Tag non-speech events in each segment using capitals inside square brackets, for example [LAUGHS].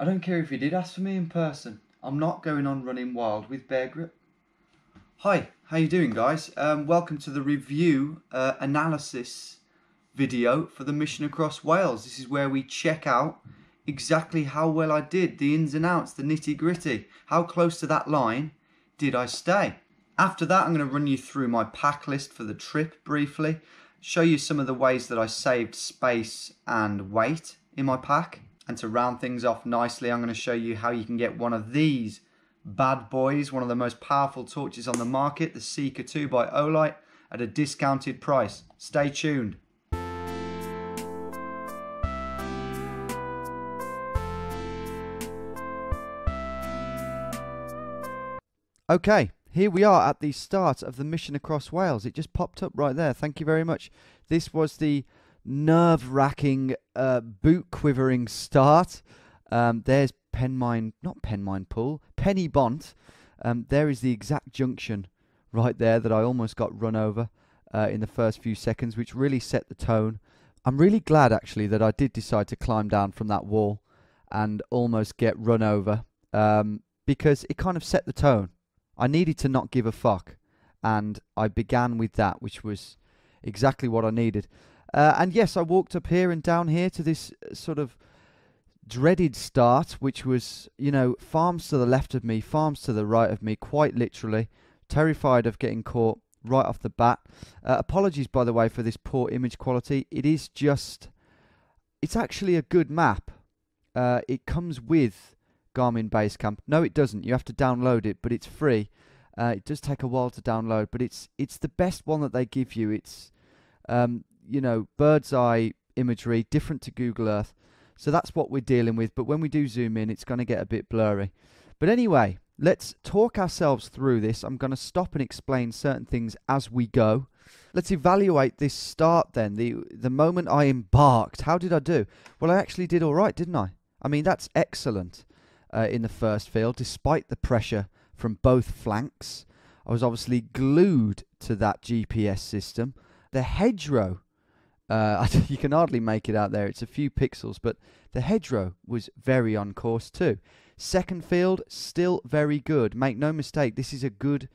I don't care if you did ask for me in person. I'm not going on running wild with Bear Grip. Hi, how you doing guys? Um, welcome to the review uh, analysis video for the mission across Wales. This is where we check out exactly how well I did, the ins and outs, the nitty gritty. How close to that line did I stay? After that, I'm going to run you through my pack list for the trip briefly, show you some of the ways that I saved space and weight in my pack, and to round things off nicely, I'm going to show you how you can get one of these bad boys, one of the most powerful torches on the market, the Seeker 2 by Olight, at a discounted price. Stay tuned. Okay, here we are at the start of the mission across Wales. It just popped up right there. Thank you very much. This was the nerve wracking, uh, boot quivering start. Um, there's Penmine, not Penmine Pool, Penny Bont. Um, there is the exact junction right there that I almost got run over uh, in the first few seconds, which really set the tone. I'm really glad actually that I did decide to climb down from that wall and almost get run over um, because it kind of set the tone. I needed to not give a fuck, and I began with that, which was exactly what I needed. Uh, and yes, I walked up here and down here to this uh, sort of dreaded start, which was, you know, farms to the left of me, farms to the right of me, quite literally. Terrified of getting caught right off the bat. Uh, apologies, by the way, for this poor image quality. It is just, it's actually a good map. Uh, it comes with Garmin Basecamp. No, it doesn't. You have to download it, but it's free. Uh, it does take a while to download, but it's it's the best one that they give you. It's um, you know, bird's eye imagery, different to Google Earth. So that's what we're dealing with. But when we do zoom in, it's going to get a bit blurry. But anyway, let's talk ourselves through this. I'm going to stop and explain certain things as we go. Let's evaluate this start then. The the moment I embarked, how did I do? Well, I actually did all right, didn't I? I mean, that's excellent uh, in the first field, despite the pressure from both flanks. I was obviously glued to that GPS system. The hedgerow uh, [LAUGHS] you can hardly make it out there. It's a few pixels, but the hedgerow was very on course too. Second field, still very good. Make no mistake, this is a good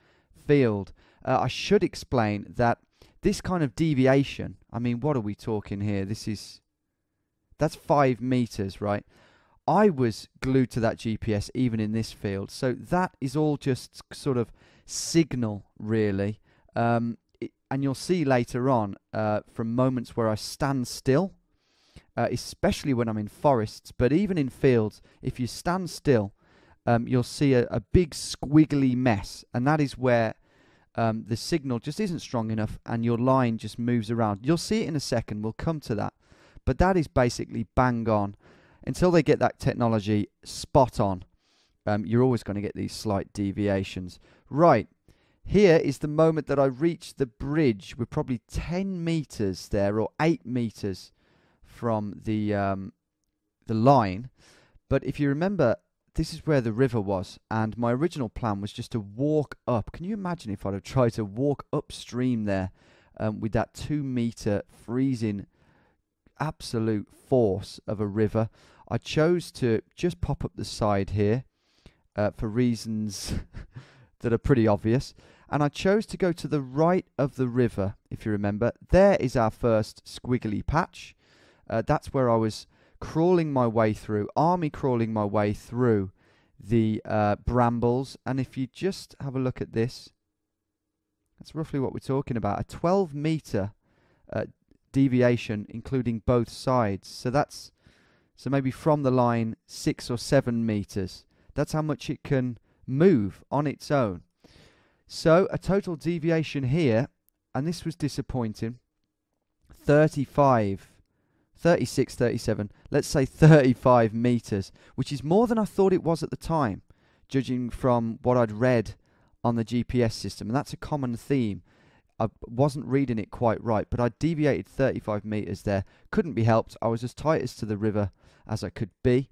field. Uh, I should explain that this kind of deviation, I mean, what are we talking here? This is, that's five meters, right? I was glued to that GPS even in this field. So that is all just sort of signal, really. Um, and you'll see later on uh, from moments where I stand still, uh, especially when I'm in forests, but even in fields, if you stand still, um, you'll see a, a, big squiggly mess, and that is where um, the signal just isn't strong enough and your line just moves around. You'll see it in a second, we'll come to that, but that is basically bang on. Until they get that technology spot on, um, you're always going to get these slight deviations. Right, here is the moment that I reached the bridge. We're probably 10 meters there or 8 meters from the um, the line. But if you remember, this is where the river was, and my original plan was just to walk up. Can you imagine if I'd have tried to walk upstream there um, with that two meter freezing absolute force of a river? I chose to just pop up the side here uh, for reasons [LAUGHS] that are pretty obvious and I chose to go to the right of the river, if you remember. There is our first squiggly patch. Uh, that's where I was crawling my way through, army crawling my way through the uh, brambles. And if you just have a look at this, that's roughly what we're talking about a 12 meter uh, deviation, including both sides. So that's so maybe from the line six or seven meters. That's how much it can move on its own. So a total deviation here, and this was disappointing. 35, 36, 37, let's say 35 meters, which is more than I thought it was at the time, judging from what I'd read on the GPS system. And that's a common theme. I wasn't reading it quite right, but I deviated 35 meters there. Couldn't be helped. I was as tight as to the river as I could be.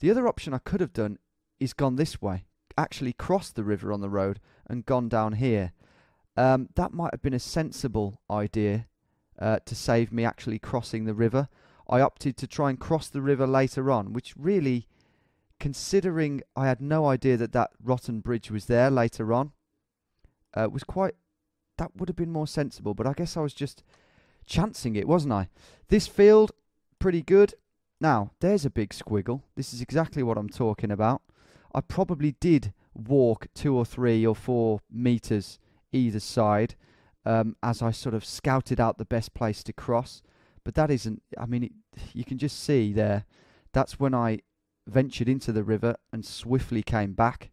The other option I could have done is gone this way actually crossed the river on the road and gone down here. Um, that might have been a sensible idea uh, to save me actually crossing the river. I opted to try and cross the river later on, which really, considering I had no idea that that rotten bridge was there later on, uh, was quite. That would have been more sensible, but I guess I was just chancing it, wasn't I? This field, pretty good. Now, there's a big squiggle. This is exactly what I'm talking about. I probably did walk two or three or four meters either side um, as I sort of scouted out the best place to cross. But that isn't, I mean, it, you can just see there, that's when I ventured into the river and swiftly came back.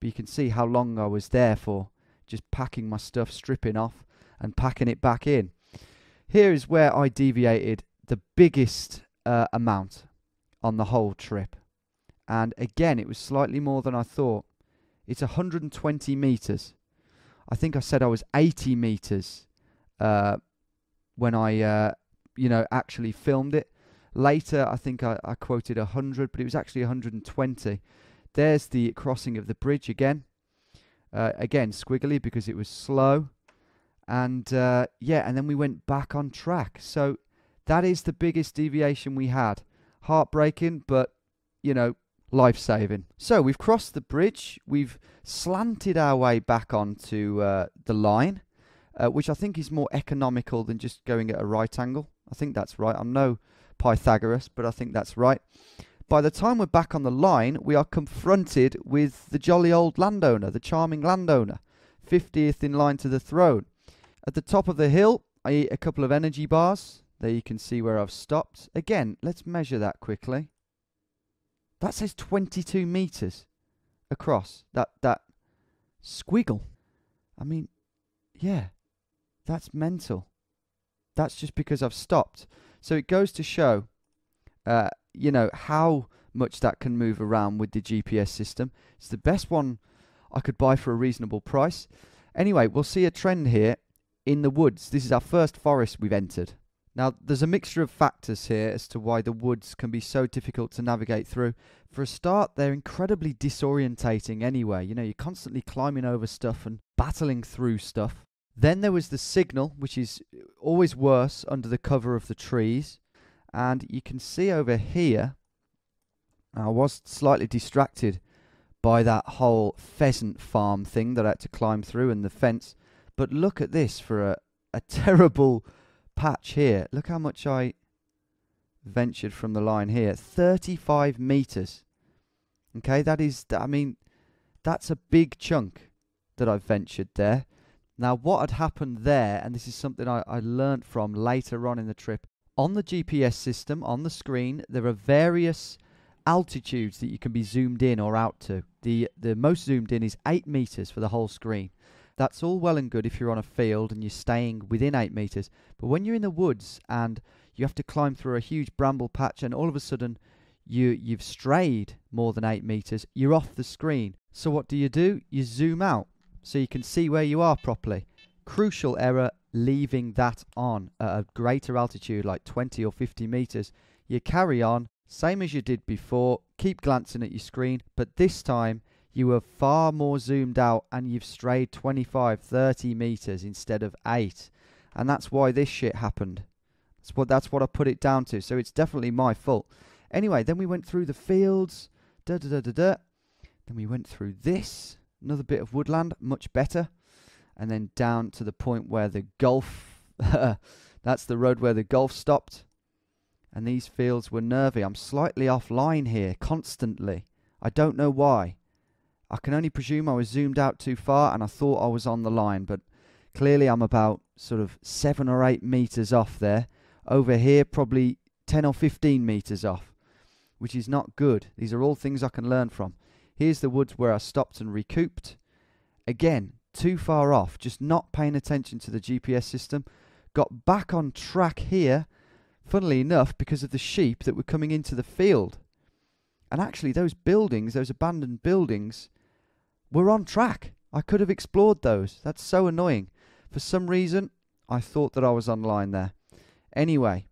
But you can see how long I was there for, just packing my stuff, stripping off, and packing it back in. Here is where I deviated the biggest uh, amount on the whole trip and again it was slightly more than I thought. It's 120 meters. I think I said I was 80 meters uh, when I, uh, you know, actually filmed it. Later, I think I, I quoted 100, but it was actually 120. There's the crossing of the bridge again. Uh, again, squiggly because it was slow. And uh, yeah, and then we went back on track. So that is the biggest deviation we had. Heartbreaking, but you know, life saving. So we've crossed the bridge, we've slanted our way back onto uh, the line, uh, which I think is more economical than just going at a right angle. I think that's right. I'm no Pythagoras, but I think that's right. By the time we're back on the line, we are confronted with the jolly old landowner, the charming landowner, 50th in line to the throne. At the top of the hill, I eat a couple of energy bars. There you can see where I've stopped. Again, let's measure that quickly. That says 22 meters across. That that squiggle. I mean, yeah. That's mental. That's just because I've stopped. So it goes to show uh, you know how much that can move around with the GPS system. It's the best one I could buy for a reasonable price. Anyway, we'll see a trend here in the woods. This is our first forest we've entered. Now, there's a mixture of factors here as to why the woods can be so difficult to navigate through. For a start, they're incredibly disorientating anyway. You know, you're constantly climbing over stuff and battling through stuff. Then there was the signal, which is always worse under the cover of the trees. And you can see over here, I was slightly distracted by that whole pheasant farm thing that I had to climb through and the fence. But look at this for a, a [LAUGHS] terrible patch here, look how much I ventured from the line here 35 meters. Okay, that is, I mean, that's a big chunk that I've ventured there. Now, what had happened there, and this is something I, I learned from later on in the trip, on the GPS system, on the screen, there are various altitudes that you can be zoomed in or out to. The, the most zoomed in is 8 meters for the whole screen. That's all well and good if you're on a field and you're staying within eight meters, but when you're in the woods and you have to climb through a huge bramble patch and all of a sudden you you've strayed more than eight meters, you're off the screen. So what do you do? You zoom out so you can see where you are properly. Crucial error leaving that on at a greater altitude, like 20 or 50 meters. You carry on, same as you did before, keep glancing at your screen, but this time you were far more zoomed out and you've strayed 25, 30 meters instead of eight. And that's why this shit happened. That's what, that's what I put it down to. So it's definitely my fault. Anyway, then we went through the fields. Da, da, da, da, da. Then we went through this, another bit of woodland, much better. And then down to the point where the golf, [LAUGHS] that's the road where the golf stopped. And these fields were nervy. I'm slightly offline here constantly. I don't know why. I can only presume I was zoomed out too far and I thought I was on the line, but clearly I'm about sort of seven or eight meters off there. Over here, probably 10 or 15 meters off, which is not good. These are all things I can learn from. Here's the woods where I stopped and recouped. Again, too far off, just not paying attention to the GPS system. Got back on track here, funnily enough, because of the sheep that were coming into the field. And actually, those buildings, those abandoned buildings, were on track. I could have explored those. That's so annoying. For some reason, I thought that I was online there. Anyway,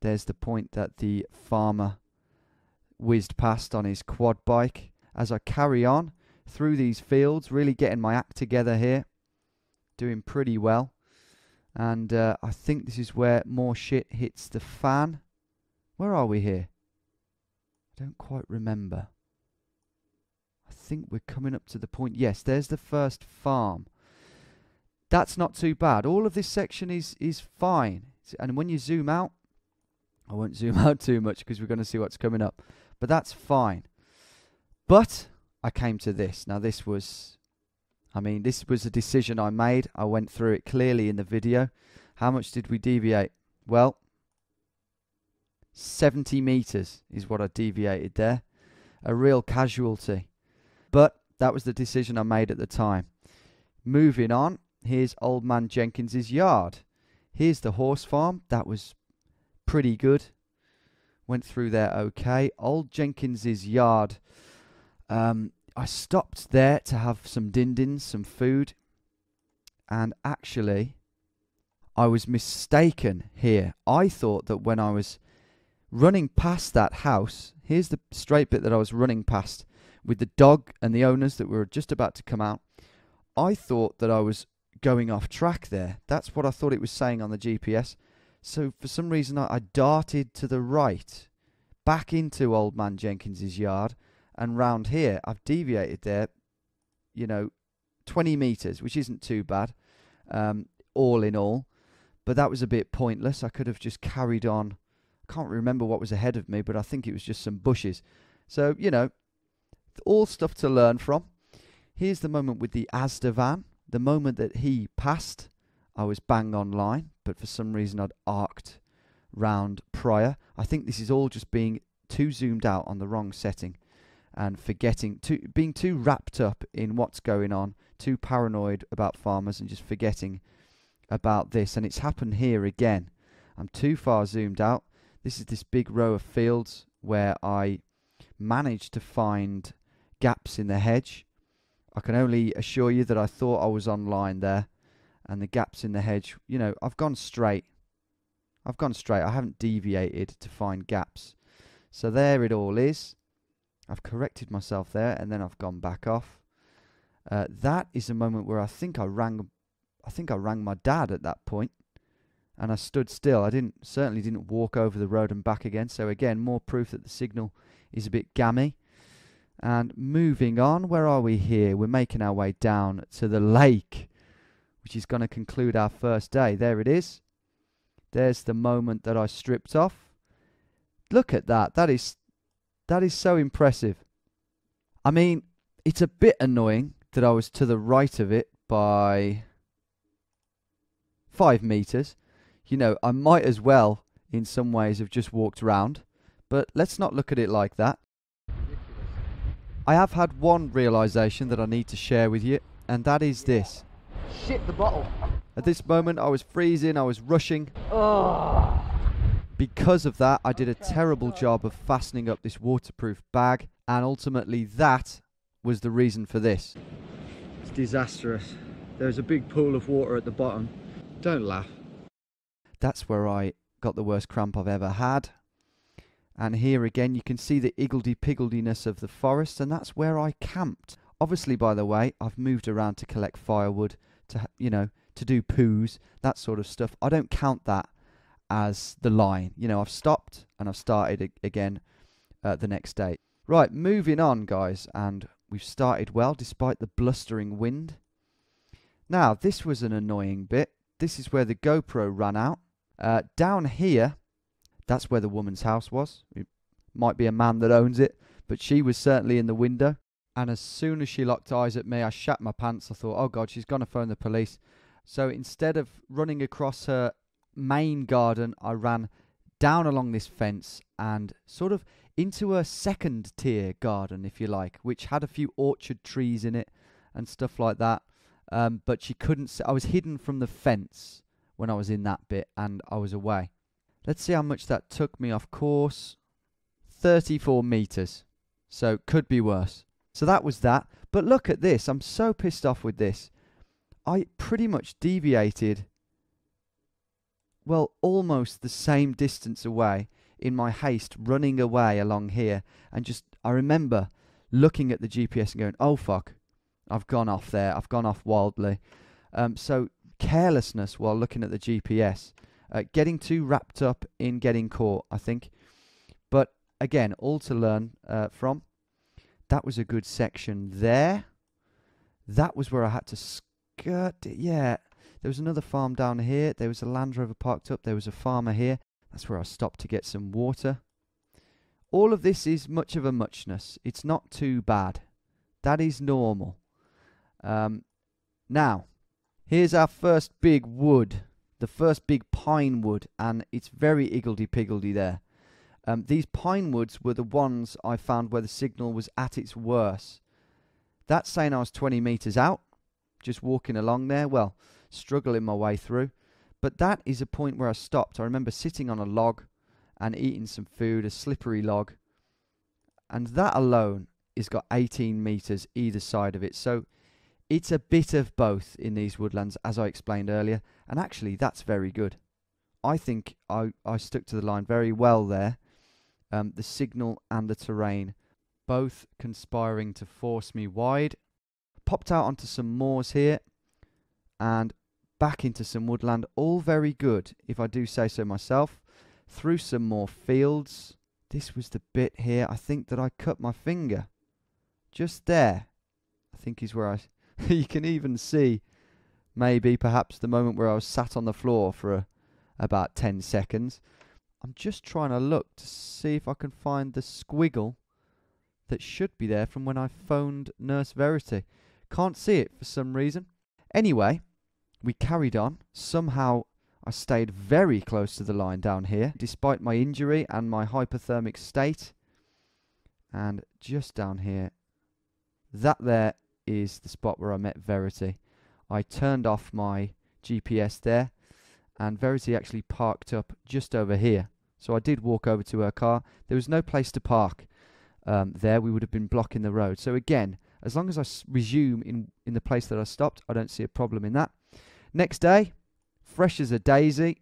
there's the point that the farmer whizzed past on his quad bike. As I carry on through these fields, really getting my act together here, doing pretty well. And uh, I think this is where more shit hits the fan. Where are we here? I don't quite remember. I think we're coming up to the point. Yes, there's the first farm. That's not too bad. All of this section is is fine. And when you zoom out, I won't [LAUGHS] zoom out too much because we're going to see what's coming up. But that's fine. But I came to this. Now this was I mean, this was a decision I made. I went through it clearly in the video. How much did we deviate? Well, 70 meters is what I deviated there. A real casualty. But that was the decision I made at the time. Moving on, here's Old Man Jenkins's yard. Here's the horse farm. That was pretty good. Went through there okay. Old Jenkins's yard. Um, I stopped there to have some dindins, some food, and actually, I was mistaken here. I thought that when I was running past that house, here's the straight bit that I was running past with the dog and the owners that were just about to come out, I thought that I was going off track there. That's what I thought it was saying on the GPS. So for some reason, I, I darted to the right, back into Old Man Jenkins's yard, and round here. I've deviated there, you know, 20 meters, which isn't too bad, um, all in all. But that was a bit pointless. I could have just carried on. I can't remember what was ahead of me, but I think it was just some bushes. So, you know, all stuff to learn from. Here's the moment with the Asda van. The moment that he passed, I was bang on line, but for some reason I'd arced round prior. I think this is all just being too zoomed out on the wrong setting and forgetting to being too wrapped up in what's going on, too paranoid about farmers and just forgetting about this and it's happened here again. I'm too far zoomed out. This is this big row of fields where I managed to find gaps in the hedge. I can only assure you that I thought I was on line there and the gaps in the hedge, you know, I've gone straight. I've gone straight. I haven't deviated to find gaps. So there it all is. I've corrected myself there and then I've gone back off. Uh, that is a moment where I think I rang I think I rang my dad at that point and I stood still. I didn't certainly didn't walk over the road and back again. So again, more proof that the signal is a bit gammy. And moving on, where are we here? We're making our way down to the lake, which is going to conclude our first day. There it is. There's the moment that I stripped off. Look at that. That is that is so impressive. I mean, it's a bit annoying that I was to the right of it by 5 meters. You know, I might as well in some ways have just walked round, but let's not look at it like that. I have had one realization that I need to share with you, and that is this. Shit the bottle. At this moment, I was freezing, I was rushing. Because of that, I did a terrible job of fastening up this waterproof bag, and ultimately, that was the reason for this. It's disastrous. There's a big pool of water at the bottom. Don't laugh. That's where I got the worst cramp I've ever had. And here again, you can see the iggledy piggledy of the forest, and that's where I camped. Obviously, by the way, I've moved around to collect firewood, to, you know, to do poos, that sort of stuff. I don't count that as the line. You know, I've stopped and I've started again uh, the next day. Right, moving on, guys, and we've started well despite the blustering wind. Now, this was an annoying bit. This is where the GoPro ran out. Uh, down here, that's where the woman's house was. It might be a man that owns it, but she was certainly in the window. And as soon as she locked eyes at me, I shat my pants. I thought, oh God, she's going to phone the police. So instead of running across her main garden, I ran down along this fence and sort of into a second tier garden, if you like, which had a few orchard trees in it and stuff like that. Um, but she couldn't. See, I was hidden from the fence when I was in that bit, and I was away. Let's see how much that took me off course. 34 meters. So could be worse. So that was that. But look at this. I'm so pissed off with this. I pretty much deviated, well, almost the same distance away in my haste running away along here. And just, I remember looking at the GPS and going, oh fuck, I've gone off there. I've gone off wildly. Um, so carelessness while looking at the GPS uh, getting too wrapped up in getting caught, I think. But again, all to learn uh, from. That was a good section there. That was where I had to skirt it. Yeah, there was another farm down here. There was a Land Rover parked up. There was a farmer here. That's where I stopped to get some water. All of this is much of a muchness. It's not too bad. That is normal. Um, now, here's our first big wood the first big pine wood, and it's very iggledy piggledy there. Um, these pine woods were the ones I found where the signal was at its worst. That's saying I was 20 metres out, just walking along there, well, struggling my way through. But that is a point where I stopped. I remember sitting on a log and eating some food, a slippery log. And that alone has got 18 metres either side of it. So it's a bit of both in these woodlands, as I explained earlier, and actually that's very good. I think I, I stuck to the line very well there. Um, the signal and the terrain both conspiring to force me wide. Popped out onto some moors here and back into some woodland, all very good, if I do say so myself. Through some more fields. This was the bit here, I think that I cut my finger. Just there, I think is where I [LAUGHS] you can even see maybe perhaps the moment where I was sat on the floor for a, about 10 seconds. I'm just trying to look to see if I can find the squiggle that should be there from when I phoned Nurse Verity. Can't see it for some reason. Anyway, we carried on. Somehow I stayed very close to the line down here, despite my injury and my hypothermic state. And just down here, that there is the spot where I met Verity. I turned off my GPS there, and Verity actually parked up just over here. So I did walk over to her car. There was no place to park um, there. We would have been blocking the road. So again, as long as I resume in, in the place that I stopped, I don't see a problem in that. Next day, fresh as a daisy,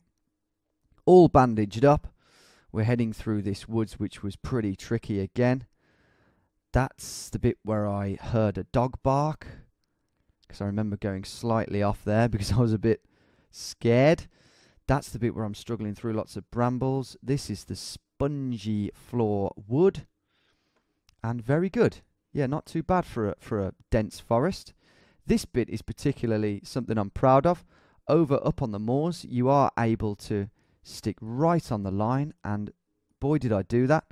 all bandaged up. We're heading through this woods, which was pretty tricky again. That's the bit where I heard a dog bark because I remember going slightly off there [LAUGHS] because I was a bit scared. That's the bit where I'm struggling through lots of brambles. This is the spongy floor wood and very good. Yeah, not too bad for a, for a dense forest. This bit is particularly something I'm proud of. Over up on the moors, you are able to stick right on the line, and boy, did I do that.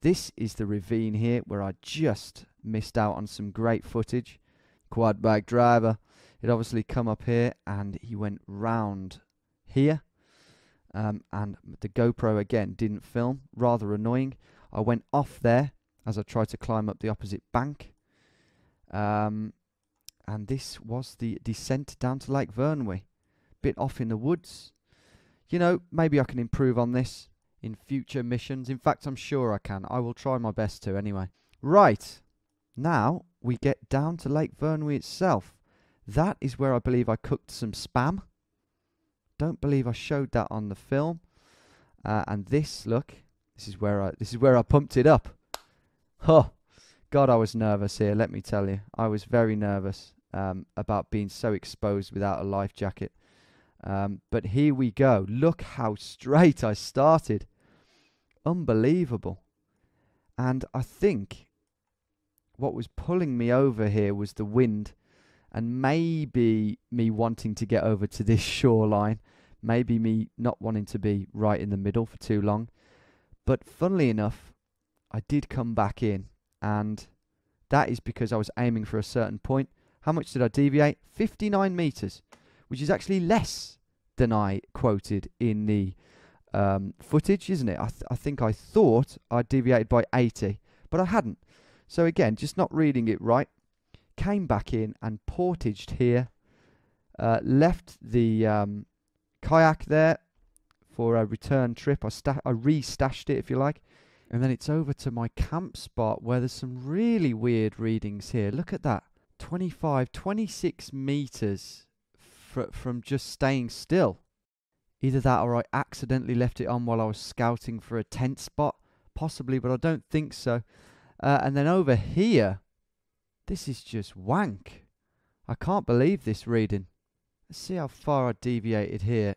This is the ravine here where I just missed out on some great footage. Quad bike driver, he'd obviously come up here and he went round here. Um, and the GoPro again didn't film, rather annoying. I went off there as I tried to climb up the opposite bank. Um, and this was the descent down to Lake Vernwy. Bit off in the woods. You know, maybe I can improve on this in future missions. In fact, I'm sure I can. I will try my best to anyway. Right. Now we get down to Lake Vernwy itself. That is where I believe I cooked some spam. Don't believe I showed that on the film. Uh, and this, look, this is where I this is where I pumped it up. Huh. God, I was nervous here, let me tell you. I was very nervous um, about being so exposed without a life jacket. Um, but here we go. Look how straight I started. Unbelievable. And I think what was pulling me over here was the wind and maybe me wanting to get over to this [LAUGHS] shoreline. Maybe me not wanting to be right in the middle for too long. But funnily enough, I did come back in, and that is because I was aiming for a certain point. How much did I deviate? 59 meters which is actually less than I quoted in the um, footage, isn't it? I, th I think I thought I deviated by 80, but I hadn't. So again, just not reading it right. Came back in and portaged here. Uh, left the um, kayak there for a return trip. I, sta- I re-stashed it, if you like. And then it's over to my camp spot where there's some really weird readings here. Look at that. 25, 26 meters fr- from just staying still. Either that or I accidentally left it on while I was scouting for a tent spot, possibly, but I don't think so. Uh, and then over here, this is just wank. I can't believe this reading. Let's see how far I deviated here.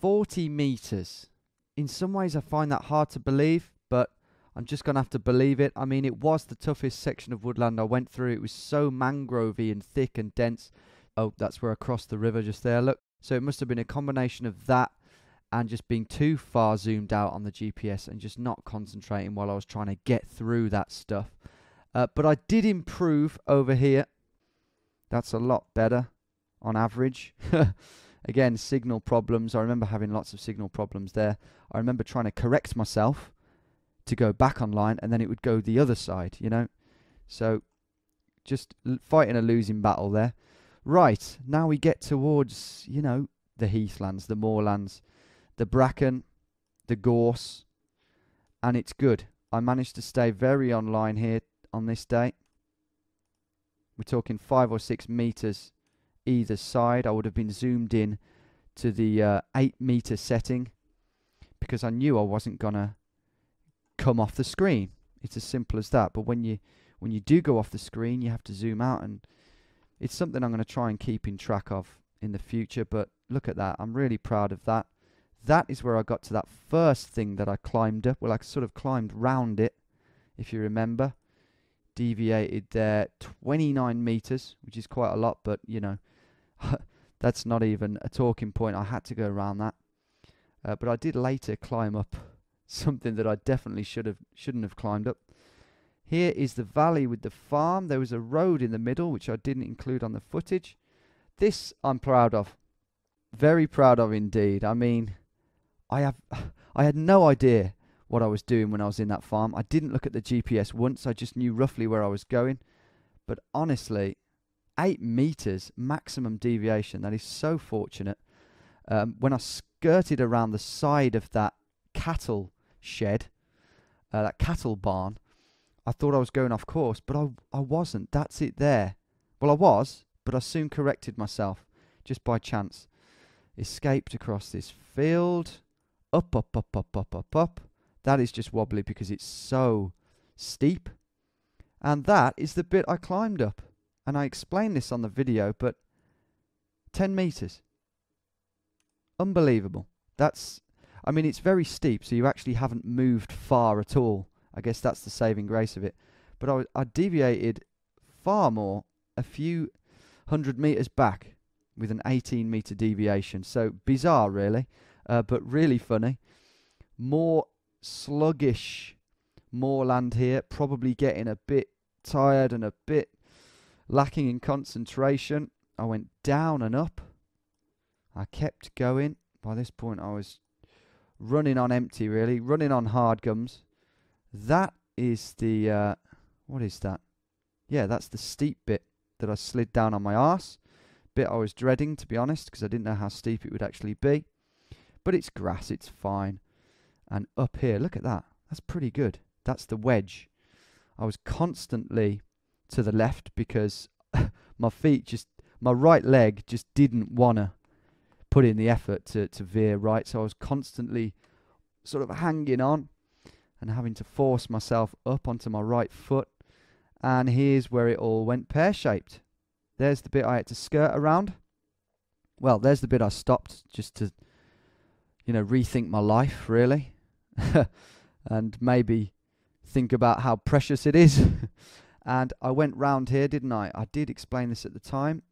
40 meters. In some ways, I find that hard to believe, but I'm just going to have to believe it. I mean, it was the toughest section of woodland I went through. It was so mangrovey and thick and dense oh, that's where I crossed the river just there. Look, so it must have been a combination of that and just being too far zoomed out on the GPS and just not concentrating while I was trying to get through that stuff. Uh, but I did improve over here. That's a lot better on average. [LAUGHS] Again, signal problems. I remember having lots of signal problems there. I remember trying to correct myself to go back online and then it would go the other side, you know? So just fighting a losing battle there. Right, now we get towards, you know, the heathlands, the moorlands, the bracken, the gorse, and it's good. I managed to stay very online here on this day. We're talking five or six meters either side. I would have been zoomed in to the uh, eight meter setting because I knew I wasn't gonna come off the screen. It's as simple as that. But when you when you do go off the screen, you have to zoom out and it's something I'm going to try and keep in track of in the future. But look at that. I'm really proud of that. That is where I got to that first thing that I climbed up. Well, I sort of climbed round it, if you remember. Deviated there 29 meters, which is quite a lot, but you know, [LAUGHS] that's not even a talking point. I had to go around that. Uh, but I did later climb up [LAUGHS] something that I definitely should have shouldn't have climbed up. Here is the valley with the farm. There was a road in the middle, which I didn't include on the footage. This I'm proud of. Very proud of indeed. I mean, I have [SIGHS] I had no idea what I was doing when I was in that farm. I didn't look at the GPS once. I just knew roughly where I was going. But honestly, 8 meters maximum deviation. That is so fortunate. Um, when I skirted around the side of that cattle shed, uh, that cattle barn, I thought I was going off course, but I, I wasn't. That's it there. Well, I was, but I soon corrected myself just by chance. Escaped across this field. Up, up, up, up, up, up, up. That is just wobbly because it's so steep. And that is the bit I climbed up. And I explained this on the video, but 10 meters. Unbelievable. That's, I mean, it's very steep, so you actually haven't moved far at all I guess that's the saving grace of it. But I, I deviated far more, a few hundred meters back with an 18 meter deviation. So bizarre, really, uh, but really funny. More sluggish moorland here, probably getting a bit tired and a bit lacking in concentration. I went down and up. I kept going. By this point, I was running on empty, really, running on hard gums. That is the, uh, what is that? Yeah, that's the steep bit that I slid down on my arse. Bit I was dreading, to be honest, because I didn't know how steep it would actually be. But it's grass, it's fine. And up here, look at that. That's pretty good. That's the wedge. I was constantly to the left because [LAUGHS] my feet just, my right leg just didn't want to put in the effort to, to veer right. So I was constantly sort of hanging on and having to force myself up onto my right foot. And here's where it all went pear shaped. There's the bit I had to skirt around. Well, there's the bit I stopped just to, you know, rethink my life, really. [LAUGHS] and maybe think about how precious it is. [LAUGHS] and I went round here, didn't I? I did explain this at the time.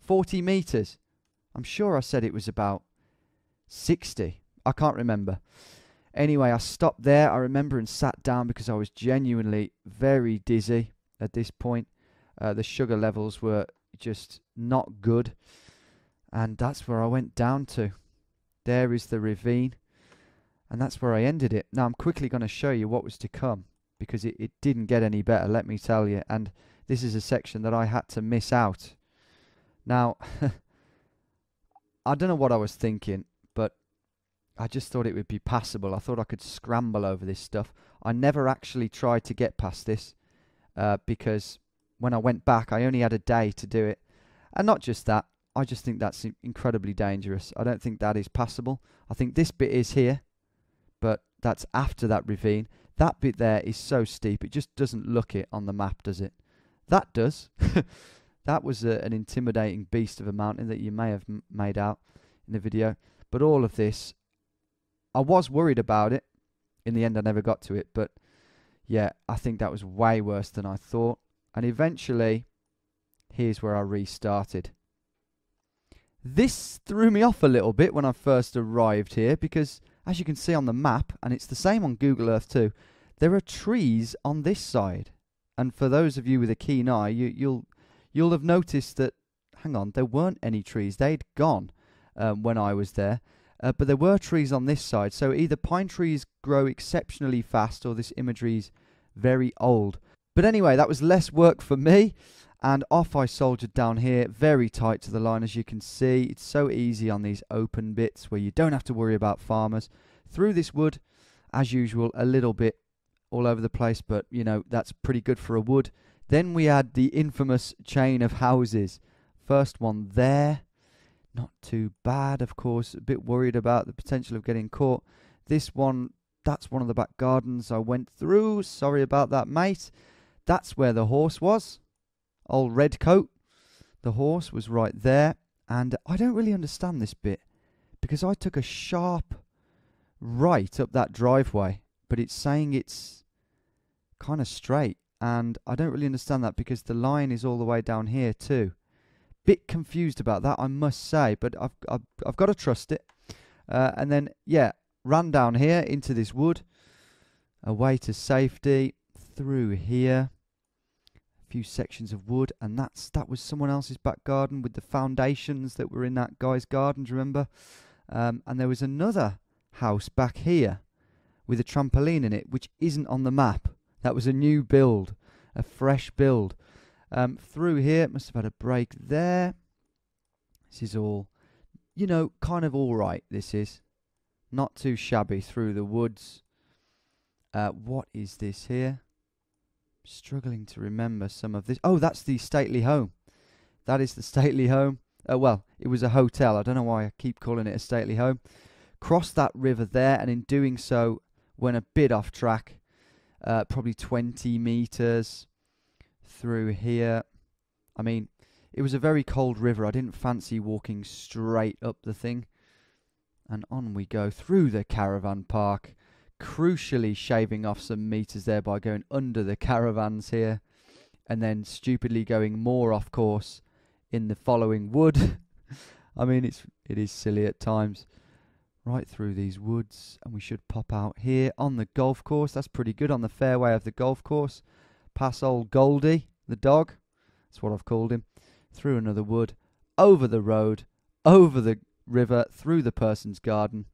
40 metres. I'm sure I said it was about 60. I can't remember. Anyway, I stopped there, I remember, and sat down because I was genuinely very dizzy at this point. Uh, the sugar levels were just not good. And that's where I went down to. There is the ravine. And that's where I ended it. Now, I'm quickly going to show you what was to come because it, it didn't get any better, let me tell you. And this is a section that I had to miss out. Now, [LAUGHS] I don't know what I was thinking. I just thought it would be passable. I thought I could scramble over this stuff. I never actually tried to get past this uh, because when I went back, I only had a day to do it. And not just that, I just think that's incredibly dangerous. I don't think that is passable. I think this bit is here, but that's after that ravine. That bit there is so steep, it just doesn't look it on the map, does it? That does. [LAUGHS] that was a, an intimidating beast of a mountain that you may have made out in the video. But all of this I was worried about it. In the end, I never got to it, but yeah, I think that was way worse than I thought. And eventually, here's where I restarted. This threw me off a little bit when I first arrived here because, as you can see on the map, and it's the same on Google Earth too, there are trees on this side. And for those of you with a keen eye, you, will you'll, you'll have noticed that. Hang on, there weren't any trees; they'd gone um, when I was there. Uh, but there were trees on this side, so either pine trees grow exceptionally fast or this imagery is very old. But anyway, that was less work for me, and off I soldiered down here, very tight to the line as you can see. It's so easy on these open bits where you don't have to worry about farmers. Through this wood, as usual, a little bit all over the place, but you know, that's pretty good for a wood. Then we had the infamous chain of houses. First one there, not too bad, of course. A bit worried about the potential of getting caught. This one, that's one of the back gardens I went through. Sorry about that, mate. That's where the horse was. Old red coat. The horse was right there. And I don't really understand this bit because I took a sharp right up that driveway, but it's saying it's kind of straight. And I don't really understand that because the line is all the way down here, too bit confused about that, I must say, but I've I've, I've got to trust it. Uh, and then yeah, ran down here into this wood, away to safety through here. A few sections of wood, and that's that was someone else's back garden with the foundations that were in that guy's gardens. Remember, um, and there was another house back here with a trampoline in it, which isn't on the map. That was a new build, a fresh build um, through here, must have had a break there. This is all, you know, kind of all right, this is. Not too shabby through the woods. Uh, what is this here? Struggling to remember some of this. Oh, that's the stately home. That is the stately home. Uh, well, it was a hotel. I don't know why I keep calling it a stately home. Crossed that river there, and in doing so, went a bit off track, uh, probably 20 meters through here. I mean, it was a very cold river. I didn't fancy walking straight up the thing. And on we go through the caravan park, crucially shaving off some meters there by going under the caravans here, and then stupidly going more off course in the following wood. [LAUGHS] I mean, it's it is silly at times. Right through these woods, and we should pop out here on the golf course. That's pretty good on the fairway of the golf course. Pass old Goldie, the dog, that's what I've called him, through another wood, over the road, over the river, through the person's garden.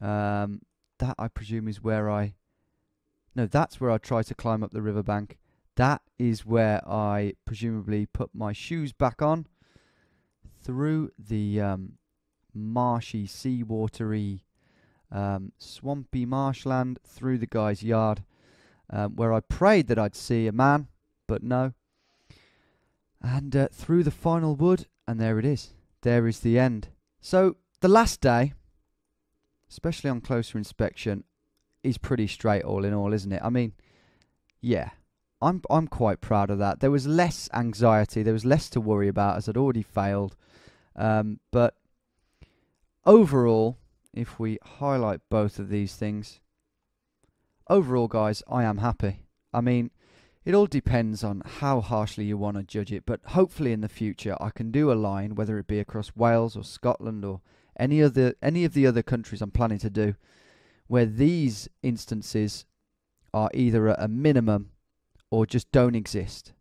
Um, that, I presume, is where I. No, that's where I try to climb up the riverbank. That is where I presumably put my shoes back on through the um, marshy, sea watery, um, swampy marshland, through the guy's yard, um, where I prayed that I'd see a man, but no. And uh, through the final wood, and there it is. There is the end. So the last day, especially on closer inspection, is pretty straight all in all, isn't it? I mean, yeah, I'm I'm quite proud of that. There was less anxiety, there was less to worry about as I'd already failed. Um, but overall, if we highlight both of these things, overall, guys, I am happy. I mean, it all depends on how harshly you want to judge it, but hopefully in the future I can do a line, whether it be across Wales or Scotland or any other any of the other countries I'm planning to do, where these instances are either at a minimum or just don't exist.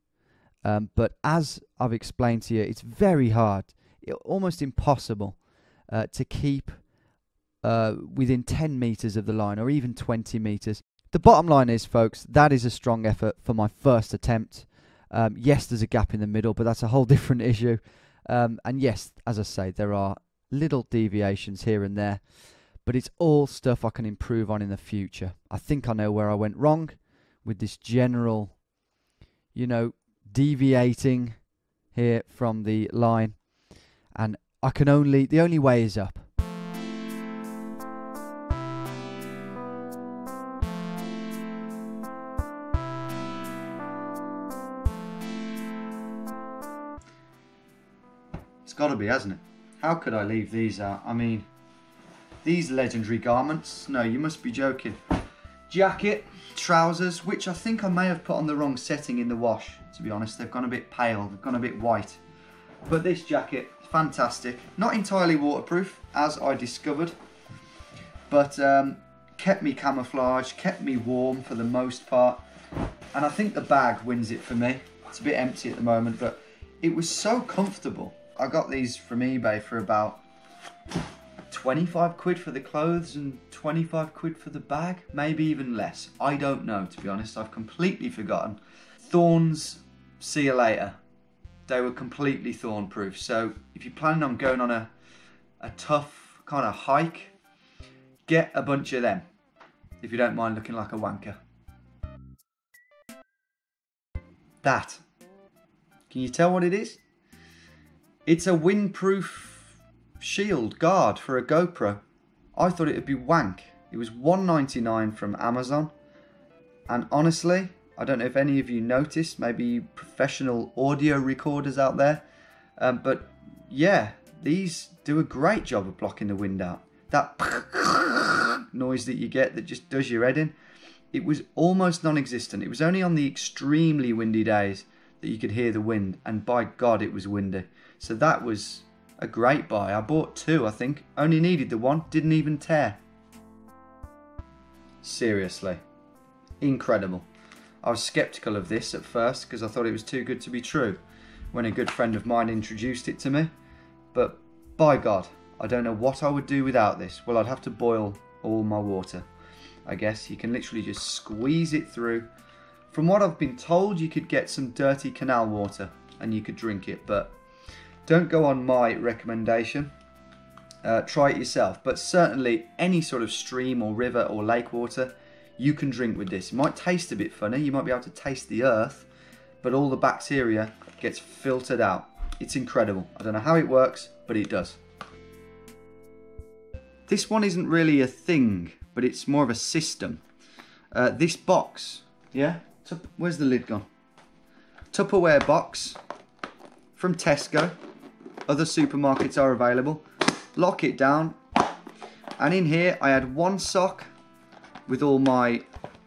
Um, but as I've explained to you, it's very hard, almost impossible, uh, to keep uh, within 10 meters of the line or even 20 meters the bottom line is, folks, that is a strong effort for my first attempt. Um, yes, there's a gap in the middle, but that's a whole [LAUGHS] different issue. Um, and yes, as I say, there are little deviations here and there, but it's all stuff I can improve on in the future. I think I know where I went wrong with this general, you know, deviating here from the line. And I can only, the only way is up. got to be, hasn't it? How could I leave these out? I mean, these legendary garments. No, you must be joking. Jacket, trousers, which I think I may have put on the wrong setting in the wash, to be honest. They've gone a bit pale, they've gone a bit white. But this jacket, fantastic. Not entirely waterproof, as I discovered, but um, kept me camouflaged, kept me warm for the most part. And I think the bag wins it for me. It's a bit empty at the moment, but it was so comfortable. I got these from eBay for about 25 quid for the clothes and 25 quid for the bag, maybe even less. I don't know, to be honest. I've completely forgotten. Thorns, see you later. They were completely thorn proof. So if you're planning on going on a, a tough kind of hike, get a bunch of them if you don't mind looking like a wanker. That. Can you tell what it is? It's a windproof shield guard for a GoPro. I thought it would be wank. It was 1.99 from Amazon. And honestly, I don't know if any of you noticed, maybe professional audio recorders out there, um, but yeah, these do a great job of blocking the wind out. That [LAUGHS] noise that you get that just does your head in, it was almost non existent. It was only on the extremely windy days that you could hear the wind, and by God, it was windy. So that was a great buy. I bought two, I think. Only needed the one, didn't even tear. Seriously. Incredible. I was skeptical of this at first because I thought it was too good to be true when a good friend of mine introduced it to me. But by God, I don't know what I would do without this. Well, I'd have to boil all my water. I guess you can literally just squeeze it through from what I've been told, you could get some dirty canal water and you could drink it, but don't go on my recommendation. Uh, try it yourself, but certainly any sort of stream or river or lake water you can drink with this. It might taste a bit funny, you might be able to taste the earth, but all the bacteria gets filtered out. It's incredible. I don't know how it works, but it does. This one isn't really a thing, but it's more of a system. Uh, this box, yeah, Tup where's the lid gone? Tupperware box from Tesco. Other supermarkets are available. Lock it down. And in here, I had one sock with all my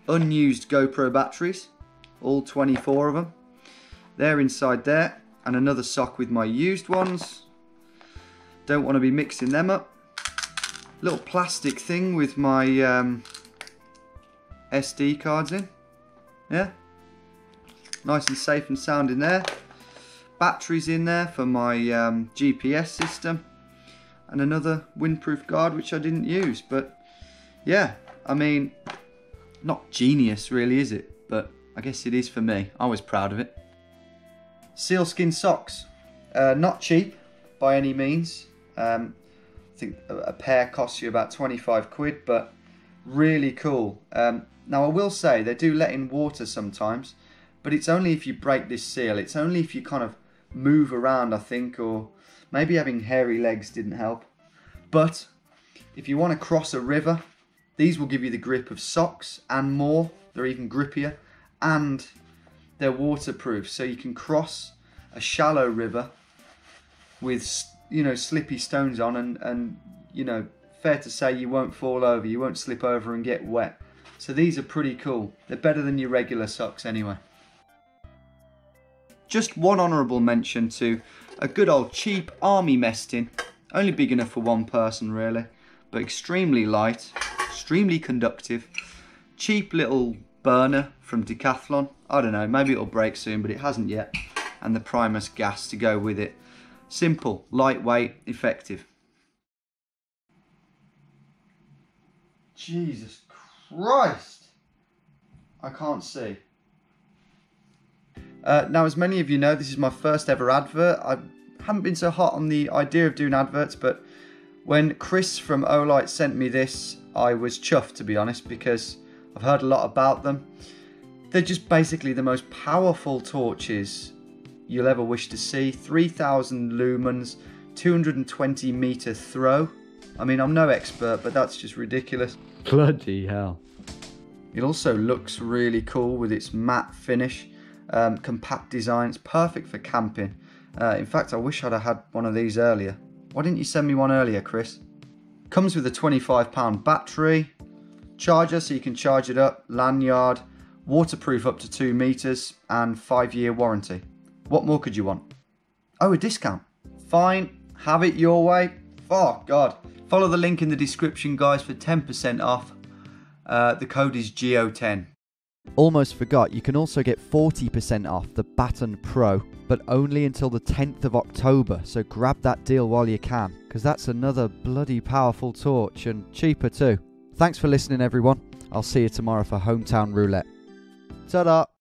unused GoPro batteries, all 24 of them. They're inside there, and another sock with my used ones. Don't want to be mixing them up. Little plastic thing with my um, SD cards in. Yeah. Nice and safe and sound in there. Batteries in there for my um, GPS system. And another windproof guard, which I didn't use. But yeah, I mean, not genius really, is it? But I guess it is for me. I was proud of it. Sealskin socks. Uh, not cheap by any means. Um, I think a, a pair costs you about 25 quid, but really cool. Um, now I will say they do let in water sometimes, but it's only if you break this seal. It's only if you kind of move around, I think, or maybe having hairy legs didn't help. But if you want to cross a river, these will give you the grip of socks and more. They're even grippier and they're waterproof, so you can cross a shallow river with you know slippy stones on, and and you know fair to say you won't fall over, you won't slip over and get wet. So these are pretty cool. They're better than your regular socks anyway. Just one honourable mention to a good old cheap army mess tin. Only big enough for one person really, but extremely light, extremely conductive. Cheap little burner from Decathlon. I don't know, maybe it'll break soon, but it hasn't yet. And the Primus gas to go with it. Simple, lightweight, effective. Jesus Christ! I can't see. Uh, now, as many of you know, this is my first ever advert. I haven't been so hot on the idea of doing adverts, but when Chris from Olight sent me this, I was chuffed to be honest because I've heard a lot about them. They're just basically the most powerful torches you'll ever wish to see. 3,000 lumens, 220 meter throw. I mean, I'm no expert, but that's just ridiculous. [LAUGHS] Bloody hell. It also looks really cool with its matte finish, um, compact design. It's perfect for camping. Uh, in fact, I wish I'd had one of these earlier. Why didn't you send me one earlier, Chris? Comes with a 25 pound battery, charger so you can charge it up, lanyard, waterproof up to two meters and five year warranty. What more could you want? Oh, a discount. Fine, have it your way. Oh God, Follow the link in the description, guys, for 10% off. Uh, the code is GEO10. Almost forgot, you can also get 40% off the Baton Pro, but only until the 10th of October, so grab that deal while you can, because that's another bloody powerful torch and cheaper too. Thanks for listening, everyone. I'll see you tomorrow for Hometown Roulette. Ta da!